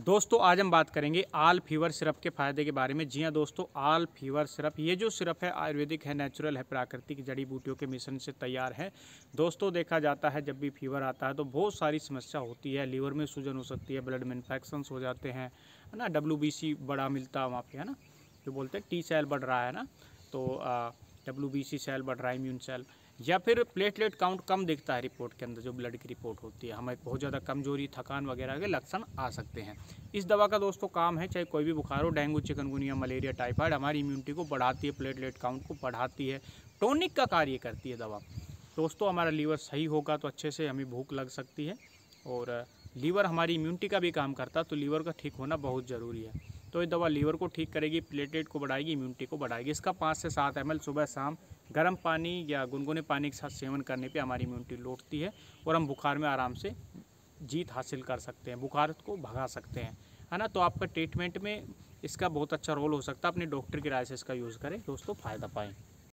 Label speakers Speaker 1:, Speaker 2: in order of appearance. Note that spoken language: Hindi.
Speaker 1: दोस्तों आज हम बात करेंगे आल फीवर सिरप के फायदे के बारे में जी हाँ दोस्तों आल फीवर सिरप ये जो सिरप है आयुर्वेदिक है नेचुरल है प्राकृतिक जड़ी बूटियों के मिश्रण से तैयार है दोस्तों देखा जाता है जब भी फीवर आता है तो बहुत सारी समस्या होती है लीवर में सूजन हो सकती है ब्लड में इन्फेक्शंस हो जाते हैं है ना डब्ल्यू बड़ा मिलता है वहाँ पर है ना जो बोलते हैं टी सेल बढ़ रहा है ना तो डब्ल्यू सेल बढ़ रहा है इम्यून सेल या फिर प्लेटलेट काउंट कम दिखता है रिपोर्ट के अंदर जो ब्लड की रिपोर्ट होती है हमें बहुत ज़्यादा कमजोरी थकान वगैरह के लक्षण आ सकते हैं इस दवा का दोस्तों काम है चाहे कोई भी बुखार हो डेंगू चिकनगुनिया मलेरिया टाइफाइड हमारी इम्यूनिटी को बढ़ाती है प्लेटलेट काउंट को बढ़ाती है टोनिक का कार्य करती है दवा दोस्तों हमारा लीवर सही होगा तो अच्छे से हमें भूख लग सकती है और लीवर हमारी इम्यूनिटी का भी काम करता है तो लीवर का ठीक होना बहुत ज़रूरी है तो ये दवा लीवर को ठीक करेगी प्लेटेट को बढ़ाएगी इम्यूनिटी को बढ़ाएगी इसका पाँच से सात एम सुबह शाम गर्म पानी या गुनगुने पानी के साथ सेवन करने पर हमारी इम्यूनिटी लौटती है और हम बुखार में आराम से जीत हासिल कर सकते हैं बुखार को भगा सकते हैं है ना तो आपका ट्रीटमेंट में इसका बहुत अच्छा रोल हो सकता है अपने डॉक्टर की राय से इसका यूज़ करें दोस्तों फ़ायदा पाएँ